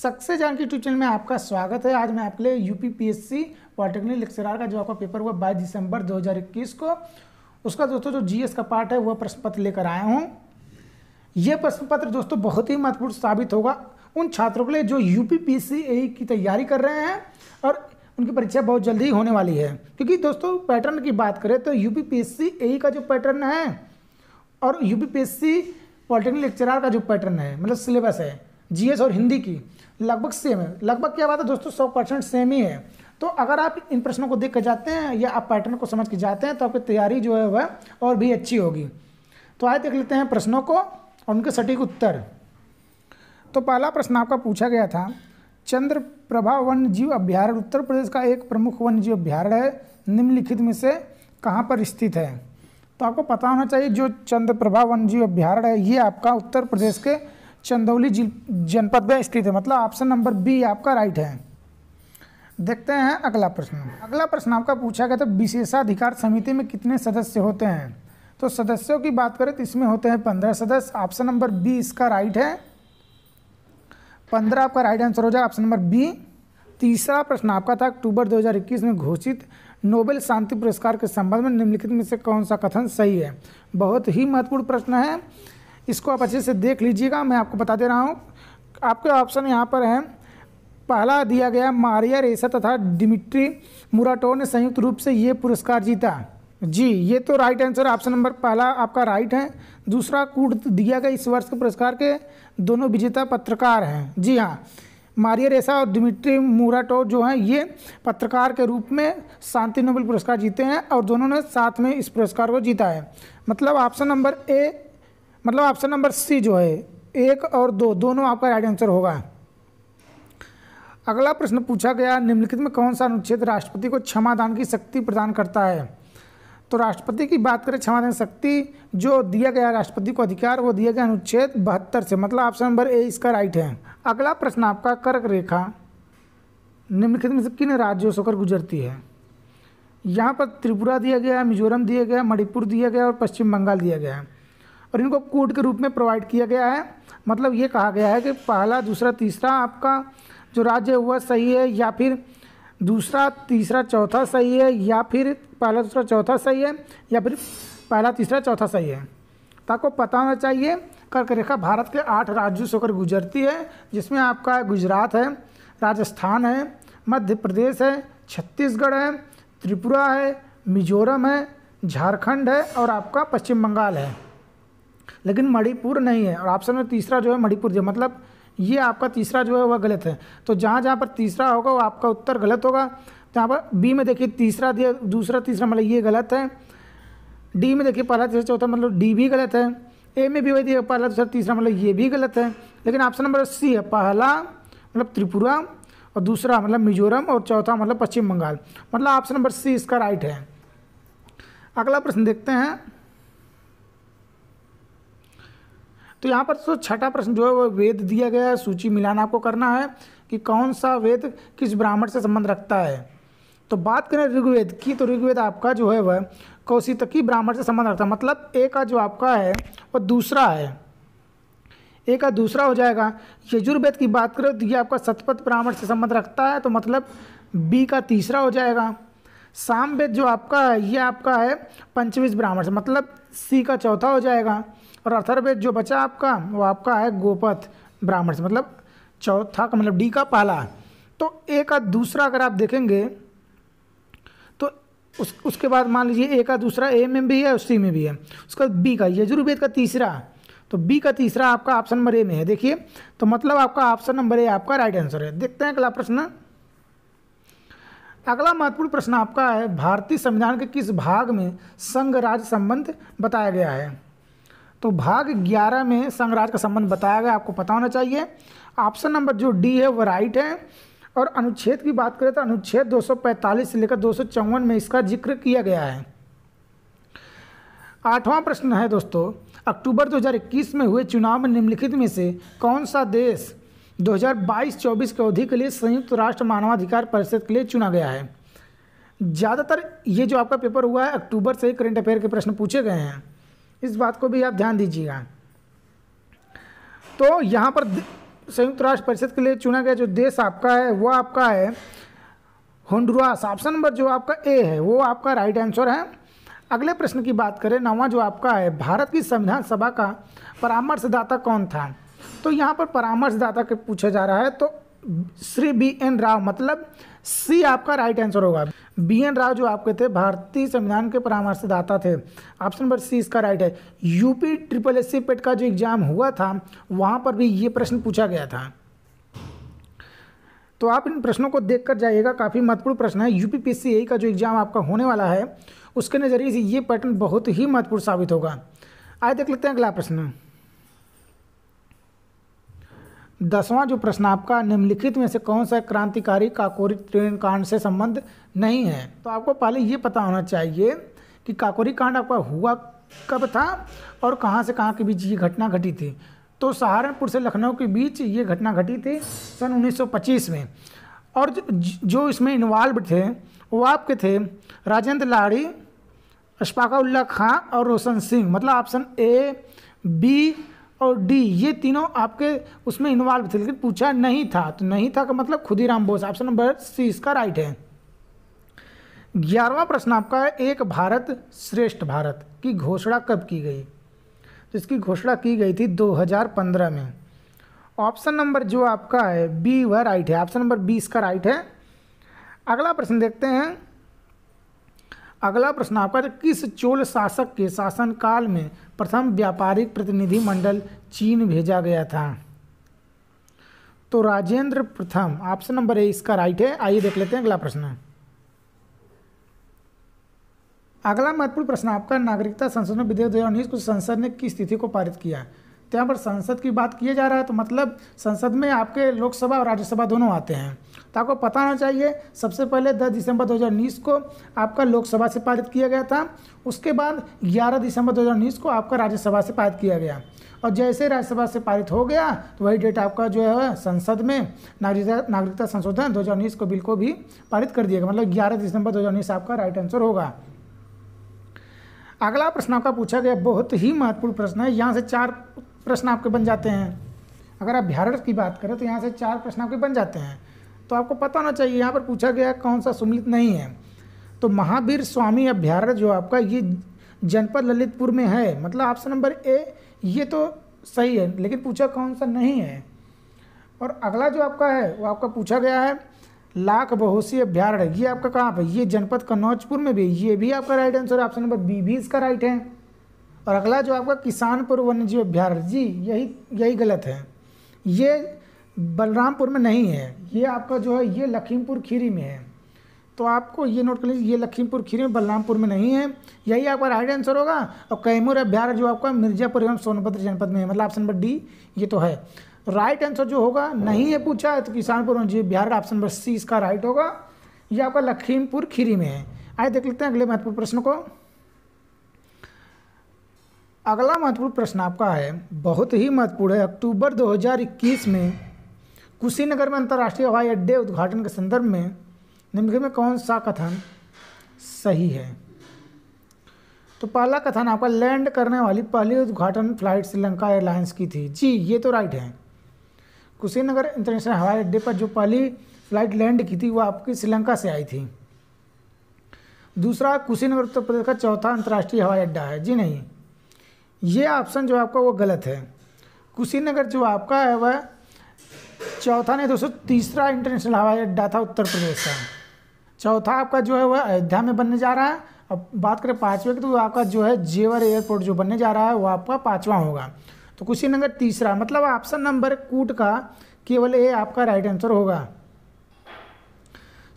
success जान के tube channel में आपका स्वागत है आज मैं आपके लिए एस सी पॉलिटेक्निक लेक्चरार का जो आपका पेपर हुआ बाईस दिसंबर 2021 को उसका दोस्तों जो जीएस का पार्ट है वह प्रश्न पत्र लेकर आया हूँ यह प्रश्न पत्र दोस्तों बहुत ही महत्वपूर्ण साबित होगा उन छात्रों के लिए जो U P P C A की तैयारी कर रहे हैं और उनकी परीक्षा बहुत जल्दी होने वाली है क्योंकि दोस्तों पैटर्न की बात करें तो U P P S C A का जो पैटर्न है और U P P S C polytechnic lecturer का जो पैटर्न है मतलब सिलेबस है जीएस और हिंदी की लगभग सेम है लगभग क्या बात है दोस्तों सौ परसेंट सेम ही है तो अगर आप इन प्रश्नों को देख के जाते हैं या आप पैटर्न को समझ के जाते हैं तो आपकी तैयारी जो है वह और भी अच्छी होगी तो आए देख लेते हैं प्रश्नों को और उनके सटीक उत्तर तो पहला प्रश्न आपका पूछा गया था चंद्र प्रभा वन्य जीव अभ्यारण्य उत्तर प्रदेश का एक प्रमुख वन्य जीव अभ्यारण्य है निम्नलिखित में से कहाँ पर स्थित है तो आपको पता होना चाहिए जो चंद्र प्रभा वन्य जीव अभ्यारण्य है ये आपका उत्तर प्रदेश के चंदौली जनपद में स्थित है मतलब ऑप्शन नंबर बी आपका राइट है देखते हैं अगला प्रश्न अगला प्रश्न आपका पूछा गया था विशेषाधिकार समिति में कितने सदस्य होते हैं तो सदस्यों की बात करें तो इसमें होते हैं पंद्रह सदस्य ऑप्शन नंबर बी इसका राइट है पंद्रह आपका राइट आंसर हो जाएगा ऑप्शन नंबर बी तीसरा प्रश्न आपका था अक्टूबर 2021 में घोषित नोबेल शांति पुरस्कार के संबंध में निम्नलिखित में से कौन सा कथन सही है बहुत ही महत्वपूर्ण प्रश्न है इसको आप अच्छे से देख लीजिएगा मैं आपको बता दे रहा हूँ आपके ऑप्शन यहाँ पर हैं पहला दिया गया मारिया रेसा तथा डिमिट्री मुराटो ने संयुक्त रूप से ये पुरस्कार जीता जी ये तो राइट आंसर ऑप्शन नंबर पहला आपका राइट है दूसरा कूट दिया गया इस वर्ष के पुरस्कार के दोनों विजेता पत्रकार हैं जी हाँ मारिया रेसा और डिमिट्री मुराटो जो हैं ये पत्रकार के रूप में शांति नोबेल पुरस्कार जीते हैं और दोनों ने साथ में इस पुरस्कार को जीता है मतलब ऑप्शन नंबर ए मतलब ऑप्शन नंबर सी जो है एक और दो दोनों आपका राइट आंसर होगा अगला प्रश्न पूछा गया निम्नलिखित में कौन सा अनुच्छेद राष्ट्रपति को क्षमादान की शक्ति प्रदान करता है तो राष्ट्रपति की बात करें क्षमादान शक्ति जो दिया गया राष्ट्रपति को अधिकार वो दिया गया अनुच्छेद बहत्तर से मतलब ऑप्शन नंबर ए इसका राइट है अगला प्रश्न आपका कर्क रेखा निम्नलिखित में से किन राज्यों से होकर गुजरती है यहाँ पर त्रिपुरा दिया गया मिजोरम दिया गया मणिपुर दिया गया और पश्चिम बंगाल दिया गया है और इनको कोड के रूप में प्रोवाइड किया गया है मतलब ये कहा गया है कि पहला दूसरा तीसरा आपका जो राज्य हुआ सही है या फिर दूसरा तीसरा चौथा सही है या फिर पहला दूसरा चौथा सही है या फिर पहला तीसरा चौथा सही है ताको पता होना चाहिए कर्क रेखा भारत के आठ राज्यों से होकर गुजरती है जिसमें आपका गुजरात है राजस्थान है मध्य प्रदेश है छत्तीसगढ़ है त्रिपुरा है मिजोरम है झारखंड है और आपका पश्चिम बंगाल है लेकिन मणिपुर नहीं है और ऑप्शन में तीसरा जो है मणिपुर जो मतलब ये आपका तीसरा जो है वह गलत है तो जहाँ जहाँ पर तीसरा होगा वो आपका उत्तर गलत होगा जहाँ पर बी में देखिए तीसरा दिया दूसरा तीसरा मतलब ये गलत है डी में देखिए पहला तीसरा चौथा मतलब डी भी गलत है ए में भी वही दिया पहला दूसरा तीसरा मतलब ये भी गलत है लेकिन ऑप्शन नंबर सी है पहला मतलब त्रिपुरा और दूसरा मतलब मिजोरम और चौथा मतलब पश्चिम बंगाल मतलब ऑप्शन नंबर सी इसका राइट है अगला प्रश्न देखते हैं तो यहाँ पर तो छठा प्रश्न जो है वो वेद दिया गया है सूची मिलान आपको करना है कि कौन सा वेद किस ब्राह्मण से संबंध रखता है तो बात करें ऋग्वेद की तो ऋग्वेद आपका जो है वह कौशितकी ब्राह्मण से संबंध रखता है मतलब ए का जो आपका है वह दूसरा है ए का दूसरा हो जाएगा यजुर्वेद की बात करें तो ये आपका सतपथ ब्राह्मण से संबंध रखता है तो मतलब बी का तीसरा हो जाएगा साम जो आपका है ये आपका है पंचवीस ब्राह्मण मतलब सी का चौथा हो जाएगा और अथर्वेद जो बचा आपका वो आपका है गोपथ ब्राह्मण मतलब चौथा का मतलब डी का पाला तो ए का दूसरा अगर आप देखेंगे तो उस उसके बाद मान लीजिए ए का दूसरा ए में भी है और सी में भी है उसका बी का यजुर्वेद का तीसरा तो बी का तीसरा आपका ऑप्शन नंबर ए में है देखिए तो मतलब आपका ऑप्शन नंबर ए आपका राइट आंसर है देखते हैं अगला प्रश्न अगला महत्वपूर्ण प्रश्न आपका है भारतीय संविधान के किस भाग में संघ राज्य संबंध बताया गया है तो भाग ग्यारह में संघ राज्य का संबंध बताया गया आपको पता होना चाहिए ऑप्शन नंबर जो डी है वो राइट है और अनुच्छेद की बात करें तो अनुच्छेद 245 से लेकर दो में इसका जिक्र किया गया है आठवां प्रश्न है दोस्तों अक्टूबर 2021 में हुए चुनाव में निम्नलिखित में से कौन सा देश 2022-24 की अवधि के लिए संयुक्त राष्ट्र मानवाधिकार परिषद के लिए चुना गया है ज़्यादातर ये जो आपका पेपर हुआ है अक्टूबर से ही करंट अफेयर के प्रश्न पूछे गए हैं इस बात को भी आप ध्यान दीजिएगा तो यहाँ पर संयुक्त राष्ट्र परिषद के लिए चुना गया जो देश आपका है वो आपका है होंडुरास ऑप्शन नंबर जो आपका ए है वो आपका राइट आंसर है अगले प्रश्न की बात करें नवा जो आपका है भारत की संविधान सभा का परामर्शदाता कौन था तो यहाँ पर परामर्शदाता के पूछा जा रहा है तो श्री बी एन राव मतलब सी आपका राइट आंसर होगा बी एन राव जो आपके थे भारतीय संविधान के परामर्शदाता थे ऑप्शन नंबर सी इसका राइट है UP triple S C PET का जो एग्ज़ाम हुआ था वहाँ पर भी ये प्रश्न पूछा गया था तो आप इन प्रश्नों को देखकर जाइएगा काफ़ी महत्वपूर्ण प्रश्न है यूपीपीसीए का जो एग्ज़ाम आपका होने वाला है उसके नज़रिए से ये पैटर्न बहुत ही महत्वपूर्ण साबित होगा आइए देख लेते हैं अगला प्रश्न दसवां जो प्रश्न आपका निम्नलिखित में से कौन सा क्रांतिकारी काकोरी त्रिण कांड से संबंध नहीं है तो आपको पहले ये पता होना चाहिए कि काकोरी कांड आपका हुआ कब था और कहाँ से कहाँ के बीच ये घटना घटी थी तो सहारनपुर से लखनऊ के बीच ये घटना घटी थी सन उन्नीस में और जो, जो इसमें इन्वॉल्व थे वो आपके थे राजेंद्र लाड़ी अशफाका उल्ला खां और रोशन सिंह मतलब ऑप्शन ए बी और डी ये तीनों आपके उसमें इन्वॉल्व थे लेकिन पूछा नहीं था तो नहीं था का मतलब Khudiram Bose option number C इसका राइट है ग्यारहवा प्रश्न आपका है एक भारत श्रेष्ठ भारत की घोषणा कब की गई तो इसकी घोषणा की गई थी 2015 में ऑप्शन नंबर जो आपका है बी वह राइट है ऑप्शन नंबर बी इसका राइट है अगला प्रश्न देखते हैं अगला प्रश्न आपका किस चोल शासक के शासनकाल में प्रथम व्यापारिक प्रतिनिधिमंडल चीन भेजा गया था तो राजेंद्र प्रथम ऑप्शन नंबर ए इसका राइट है आइए देख लेते हैं अगला प्रश्न अगला महत्वपूर्ण प्रश्न आपका नागरिकता संशोधन विधेयक दो हज़ार उन्नीस को संसद ने किस तिथि को पारित किया तो यहाँ पर संसद की बात किया जा रहा है तो मतलब संसद में आपके लोकसभा और राज्यसभा दोनों आते हैं तो आपको पता होना चाहिए सबसे पहले 10 दिसंबर 2019 को आपका लोकसभा से पारित किया गया था उसके बाद 11 दिसंबर 2019 को आपका राज्यसभा से पारित किया गया और जैसे राज्यसभा से पारित हो गया तो वही डेट आपका जो है संसद में नागरिकता नागरिकता संशोधन 2019 को बिल को भी पारित कर दिया गया मतलब 11 दिसंबर 2019 आपका राइट आंसर होगा अगला प्रश्न आपका पूछा गया बहुत ही महत्वपूर्ण प्रश्न है यहाँ से चार प्रश्न आपके बन जाते हैं अगर आप भारत की बात करें तो यहाँ से चार प्रश्न आपके बन जाते हैं तो आपको पता होना चाहिए यहाँ पर पूछा गया कौन सा सुमिलित नहीं है तो महावीर स्वामी अभ्यारण्य जो आपका ये जनपद ललितपुर में है मतलब ऑप्शन नंबर ए ये तो सही है लेकिन पूछा कौन सा नहीं है और अगला जो आपका है वो आपका पूछा गया है लाख बहोसी अभ्यारण्य ये आपका कहाँ पर ये जनपद कन्नौजपुर में भी ये भी आपका right answer option number B भी इसका राइट है और अगला जो आपका किसानपुर वन्यजीव अभ्यारण्य जी यही यही गलत है ये बलरामपुर में नहीं है ये आपका जो है ये लखीमपुर खीरी में है तो आपको ये नोट कर लीजिए ये लखीमपुर खीरी में बलरामपुर में नहीं है यही आपका राइट आंसर होगा और कैमूर अभ्यार जो आपका मिर्जापुर एवं सोनभद्र जनपद में है मतलब ऑप्शन नंबर डी ये तो है राइट आंसर जो होगा नहीं है पूछा तो किसानपुर जी बिहार ऑप्शन नंबर सी इसका राइट होगा ये आपका लखीमपुर खीरी में है आइए देख लेते हैं अगले महत्वपूर्ण प्रश्न को अगला महत्वपूर्ण प्रश्न आपका है बहुत ही महत्वपूर्ण है अक्टूबर 2021 में कुशीनगर में अंतर्राष्ट्रीय हवाई अड्डे उद्घाटन के संदर्भ में निम्नलिखित में कौन सा कथन सही है तो पहला कथन आपका लैंड करने वाली पहली उद्घाटन फ्लाइट श्रीलंका एयरलाइंस की थी जी ये तो राइट है कुशीनगर इंटरनेशनल हवाई अड्डे पर जो पहली फ्लाइट लैंड की थी वो आपकी श्रीलंका से आई थी दूसरा कुशीनगर उत्तर प्रदेश का चौथा अंतर्राष्ट्रीय हवाई अड्डा है जी नहीं ये ऑप्शन जो आपका वो गलत है कुशीनगर जो आपका है वह चौथा नहीं दोस्तों तीसरा इंटरनेशनल हवाई अड्डा था उत्तर प्रदेश का चौथा आपका जो है वह अयोध्या में बनने जा रहा है अब बात करें पाँचवें की तो आपका जो है जेवर एयरपोर्ट जो बनने जा रहा है वो आपका पाँचवा होगा तो क्वेश्चन नंबर तीसरा मतलब ऑप्शन नंबर कूट का केवल ए आपका राइट आंसर होगा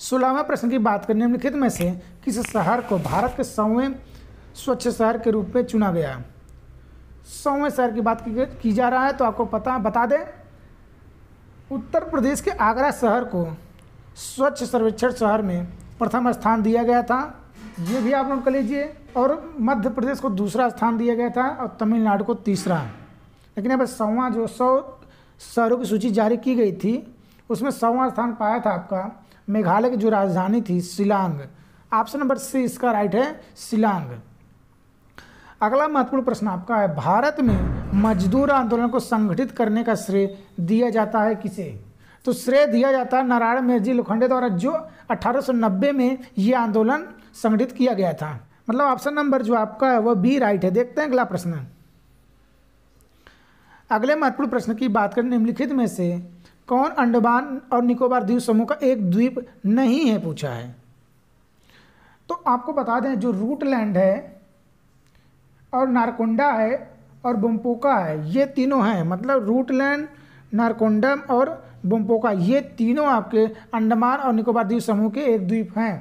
सोलहवा प्रश्न की बात करें निम्नलिखित में से किस शहर को भारत के सौवें स्वच्छ शहर के रूप में चुना गया सौवें शहर की बात की जा रहा है तो आपको पता बता दें उत्तर प्रदेश के आगरा शहर को स्वच्छ सर्वेक्षण शहर में प्रथम स्थान दिया गया था ये भी आप नोट कर लीजिए और मध्य प्रदेश को दूसरा स्थान दिया गया था और तमिलनाडु को तीसरा लेकिन अब सवा जो सौ शहरों की सूची जारी की गई थी उसमें सौवा स्थान पाया था आपका मेघालय की जो राजधानी थी शिलांग ऑप्शन नंबर सी इसका राइट है शिलांग अगला महत्वपूर्ण प्रश्न आपका है भारत में मजदूर आंदोलन को संगठित करने का श्रेय दिया जाता है किसे तो श्रेय दिया जाता है नारायण मेहजी लोखंडे द्वारा जो 1890 में ये आंदोलन संगठित किया गया था मतलब ऑप्शन नंबर जो आपका है वह बी राइट है देखते हैं अगला प्रश्न अगले महत्वपूर्ण प्रश्न की बात करें निम्नलिखित में से कौन अंडमान और निकोबार द्वीप समूह का एक द्वीप नहीं है पूछा है तो आपको बता दें जो रूट लैंड है और नारकोंडा है और बम्पोका है ये तीनों हैं मतलब रूटलैंड नारकोंडम और बम्पोका ये तीनों आपके अंडमान और निकोबार द्वीप समूह के एक द्वीप हैं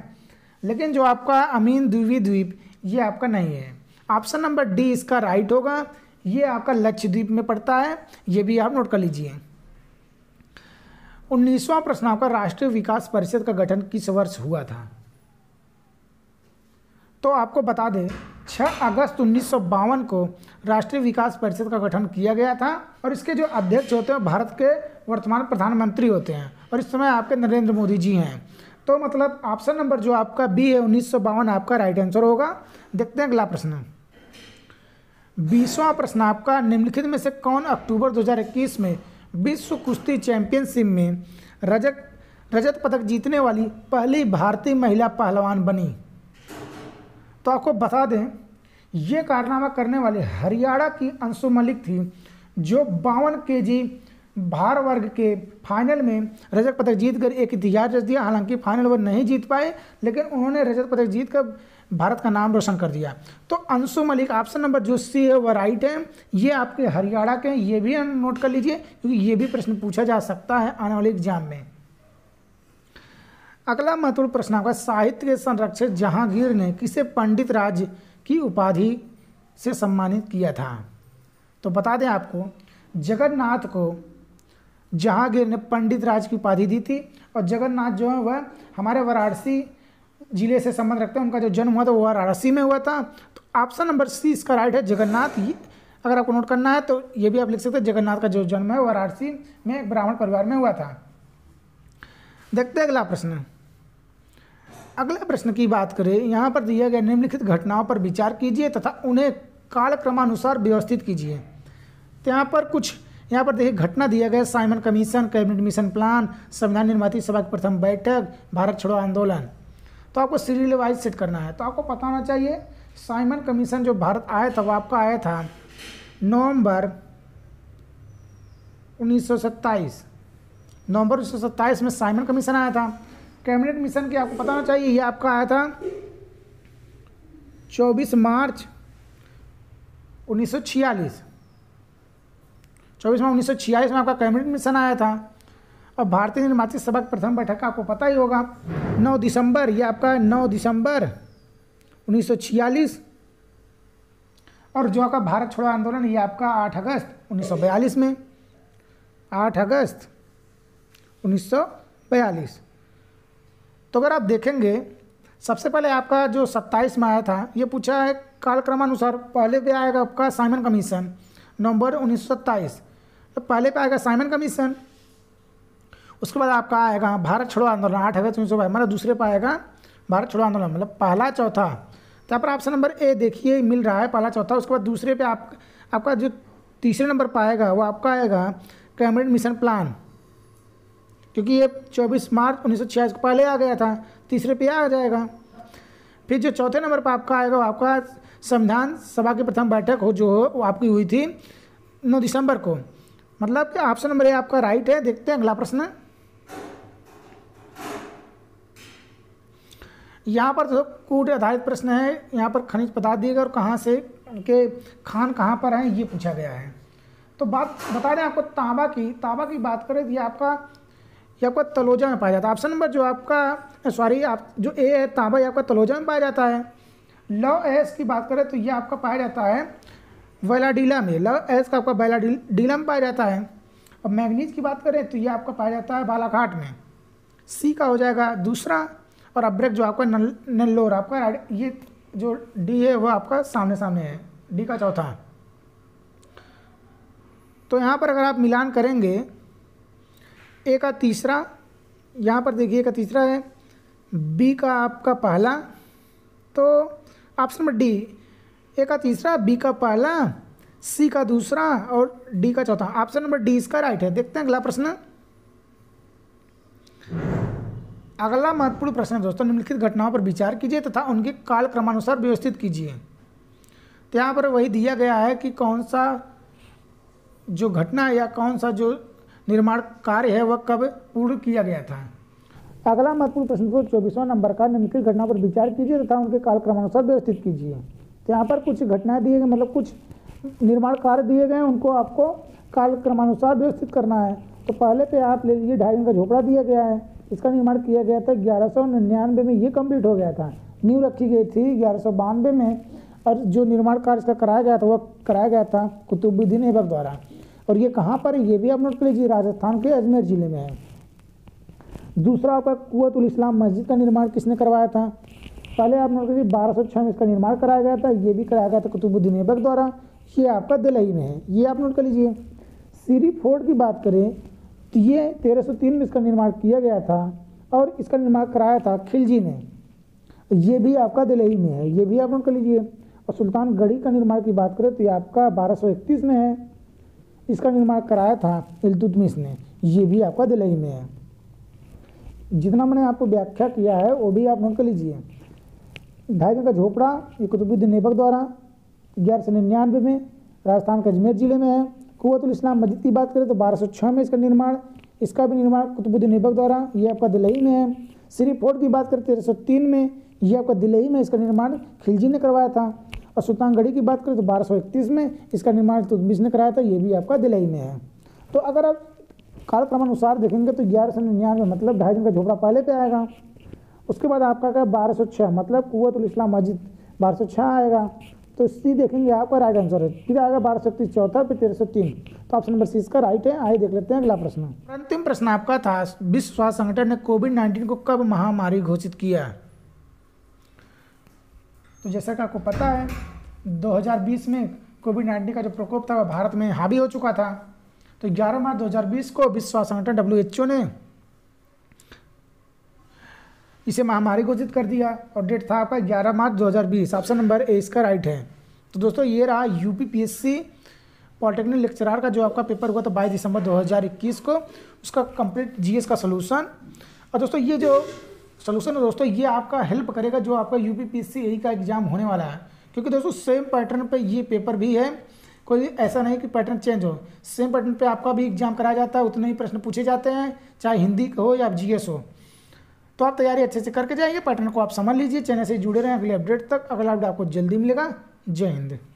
लेकिन जो आपका अमीन द्वीपी द्वीप ये आपका नहीं है ऑप्शन नंबर डी इसका राइट होगा ये आपका लक्षद्वीप में पड़ता है ये भी आप नोट कर लीजिए उन्नीसवां प्रश्न आपका राष्ट्रीय विकास परिषद का गठन किस वर्ष हुआ था तो आपको बता दें 6 अगस्त उन्नीस को राष्ट्रीय विकास परिषद का गठन किया गया था और इसके जो अध्यक्ष होते हैं भारत के वर्तमान प्रधानमंत्री होते हैं और इस समय आपके नरेंद्र मोदी जी हैं तो मतलब ऑप्शन नंबर जो आपका बी है उन्नीस आपका राइट आंसर होगा देखते हैं अगला प्रश्न बीसवा प्रश्न आपका निम्नलिखित में से कौन अक्टूबर 2021 में विश्व कुश्ती चैंपियनशिप में रजत रजत पदक जीतने वाली पहली भारतीय महिला पहलवान बनी तो आपको बता दें ये कारनामा करने वाली हरियाणा की अंशु मलिक थी जो बावन के जी भार वर्ग के फाइनल में रजत पदक जीतकर एक इतिहास रच दिया हालांकि फाइनल वो नहीं जीत पाए लेकिन उन्होंने रजत पदक जीतकर भारत का नाम रोशन कर दिया तो अंशु मलिक ऑप्शन नंबर जो सी है वह राइट है ये आपके हरियाणा के ये भी नोट कर लीजिए क्योंकि ये भी प्रश्न पूछा जा सकता है आने वाले एग्जाम में अगला महत्वपूर्ण प्रश्न आपका साहित्य के संरक्षक जहांगीर ने किसे पंडित राज की उपाधि से सम्मानित किया था तो बता दें आपको जगन्नाथ को जहांगीर ने पंडित राज की उपाधि दी थी और जगन्नाथ जो है वह हमारे वाराणसी जिले से संबंध रखते हैं उनका जो जन्म हुआ था वो वाराणसी में हुआ था तो ऑप्शन नंबर सी इसका राइट है जगन्नाथ अगर आपको नोट करना है तो ये भी आप लिख सकते हैं जगन्नाथ का जो जन्म है वाराणसी में ब्राह्मण परिवार में हुआ था देखते हैं अगला प्रश्न अगले प्रश्न की बात करें यहाँ पर दिया गया निम्नलिखित घटनाओं पर विचार कीजिए तथा उन्हें कालक्रमानुसार व्यवस्थित कीजिए तो यहाँ पर कुछ यहाँ पर देखिए घटना दिया गया Simon commission cabinet mission plan संविधान निर्माती सभा की प्रथम बैठक भारत छोड़ो आंदोलन तो आपको सीरियल वाइज सेट करना है तो आपको पता होना चाहिए साइमन कमीशन जो भारत आया था वो आपका आया था नवंबर 1927 नवंबर 1927 में साइमन कमीशन आया था कैबिनेट मिशन के आपको पता चाहिए ये आपका आया था 24 मार्च 1946 24 मार्च 1946 में आपका कैबिनेट मिशन आया था अब भारतीय निर्माती सभा की प्रथम बैठक आपको पता ही होगा 9 दिसंबर ये आपका 9 दिसंबर 1946 और जो आपका भारत छोड़ो आंदोलन ये आपका 8 अगस्त 1942 में 8 अगस्त 1942 तो अगर आप देखेंगे सबसे पहले आपका जो 27 में आया था ये पूछा है कालक्रमानुसार पहले पे आएगा आपका साइमन कमीशन नवंबर उन्नीस तो पहले पे आएगा साइमन कमीशन उसके बाद आपका आएगा भारत छोड़ो आंदोलन आठ अगस्त उन्नीस सौ मतलब दूसरे पर आएगा भारत छोड़ो आंदोलन मतलब पहला चौथा तो यहाँ पर ऑप्शन नंबर ए देखिए मिल रहा है पहला चौथा उसके बाद दूसरे पे आप आपका जो तीसरे नंबर पर आएगा वो आपका आएगा कैमरेट मिशन प्लान क्योंकि ये 24 मार्च उन्नीस को पहले आ गया था तीसरे पे आ जाएगा फिर जो चौथे नंबर पर आपका आएगा आपका संविधान सभा की प्रथम बैठक हो जो हो वो आपकी हुई थी नौ दिसंबर को मतलब कि ऑप्शन नंबर ए आपका राइट है देखते हैं अगला प्रश्न यहाँ पर तो कूट आधारित प्रश्न है यहाँ पर खनिज पदार्थ दिए गए और कहाँ से के खान कहाँ पर हैं ये पूछा गया है तो बात बता दें आपको तांबा की तांबा की बात करें तो ये आपका ये आपका तलोजा में पाया जाता है ऑप्शन नंबर जो आपका सॉरी आप जो ए है तांबा ये आपका तलोजा में पाया जाता है लव एस की बात करें तो ये आपका पाया जाता है वेलाडीला में लव एस का आपका वेलाडीला में पाया जाता है और मैगनीज की बात करें तो ये आपका पाया जाता है बालाघाट में सी का हो जाएगा दूसरा और अब्रेक जो आपका नल्लोर आपका ये जो डी है वह आपका सामने सामने है डी का चौथा तो यहाँ पर अगर आप मिलान करेंगे ए का तीसरा यहाँ पर देखिए का तीसरा है बी का आपका पहला तो ऑप्शन नंबर डी ए का तीसरा बी का पहला सी का दूसरा और डी का चौथा ऑप्शन नंबर डी इसका राइट है देखते हैं अगला प्रश्न अगला महत्वपूर्ण प्रश्न है दोस्तों निम्नलिखित घटनाओं पर विचार कीजिए तथा उनके काल क्रमानुसार व्यवस्थित कीजिए तो यहाँ पर वही दिया गया है कि कौन सा जो घटना या कौन सा जो निर्माण कार्य है वह कब पूर्ण किया गया था अगला महत्वपूर्ण प्रश्न को चौबीसवां नंबर का निम्नलिखित घटना पर विचार कीजिए तथा उनके कालक्रमानुसार व्यवस्थित कीजिए तो यहाँ पर कुछ घटनाएं दिए गए मतलब कुछ निर्माण कार्य दिए गए हैं उनको आपको कालक्रमानुसार व्यवस्थित करना है तो पहले पे आप ले लीजिए ढाई का झोपड़ा दिया गया है इसका निर्माण किया गया था ग्यारह सौ निन्यानवे में ये कम्प्लीट हो गया था नींव रखी गई थी ग्यारह सौ बानवे में और जो निर्माण कार्य इसका कराया गया था वह कराया गया था कुतुबुद्दीन ऐबक द्वारा और ये कहाँ पर है ये भी आप नोट कर लीजिए राजस्थान के अजमेर ज़िले में है दूसरा आपका कुतुल इस्लाम मस्जिद का निर्माण किसने करवाया था पहले आप नोट करिए बारह सौ छः में इसका निर्माण कराया गया था ये भी कराया गया था कुतुबुद्दीन ऐबक द्वारा ये आपका दिलही में है ये आप नोट कर लीजिए सीरी फोर्ट की बात करें तो ये तेरह सौ तीन में इसका निर्माण किया गया था और इसका निर्माण कराया था खिलजी ने ये भी आपका दिलही में है ये भी आप नोट कर लीजिए और सुल्तान गढ़ी का निर्माण की बात करें तो ये आपका बारह सौ इकतीस में है इसका निर्माण कराया था इल्तुतमिश ने ये भी आपका दिल्ली में है जितना मैंने आपको व्याख्या किया है वो भी आप नोट कर लीजिए ढाई दिन का झोपड़ा ये कुतुबुद्दीन नेबक द्वारा ग्यारह सौ निन्यानवे में राजस्थान के अजमेर जिले में है कुतुल इस्लाम मस्जिद की बात करें तो बारह सौ छः में इसका निर्माण इसका भी निर्माण कुतुबुद्दीन नेबक द्वारा ये आपका दिल्ली में है श्री फोर्ट की बात करें तेरह सौ तीन में ये आपका दिल्ली में इसका निर्माण खिलजी ने करवाया था और सुल्तान की बात करें तो बारह में इसका निर्माण तुतबीज तो ने कराया था ये भी आपका दिलई में है तो अगर आप अनुसार देखेंगे तो ग्यारह सौ निन्यानवे मतलब ढाई दिन का झोपड़ा पहले पे आएगा उसके बाद आपका क्या बारह सौ छः मतलब कुतुल इस्लाम मस्जिद बारह सौ छः आएगा तो सी देखेंगे आपका राइट आंसर है फिर आएगा बारह सौ तीस चौथा फिर तेरह सौ तीन तो ऑप्शन नंबर सी इसका राइट है आइए देख लेते हैं अगला प्रश्न अंतिम प्रश्न आपका था विश्व स्वास्थ्य संगठन ने कोविड नाइन्टीन को कब महामारी घोषित किया तो जैसा कि आपको पता है 2020 में कोविड नाइन्टीन का जो प्रकोप था वह भारत में हावी हो चुका था तो 11 मार्च 2020 को विश्व संगठन डब्ल्यू ने इसे महामारी घोषित कर दिया और डेट था आपका 11 मार्च 2020 ऑप्शन नंबर ए इसका राइट है तो दोस्तों ये रहा यू पी पॉलिटेक्निक लेक्चरार का जो आपका पेपर हुआ था बाईस दिसंबर 2021 को उसका कंप्लीट जीएस का सोल्यूशन और दोस्तों ये जो सोल्यूशन है दोस्तों ये आपका हेल्प करेगा जो आपका यू पी का एग्ज़ाम होने वाला है क्योंकि दोस्तों सेम पैटर्न पे ये पेपर भी है कोई ऐसा नहीं कि पैटर्न चेंज हो सेम पैटर्न पे आपका भी एग्जाम कराया जाता है उतने ही प्रश्न पूछे जाते हैं चाहे हिंदी हो या एस हो तो आप तैयारी अच्छे से करके जाइए पैटर्न को आप समझ लीजिए चैनल से जुड़े रहें अगले अपडेट तक अगला अपडेट आपको जल्दी मिलेगा जय हिंद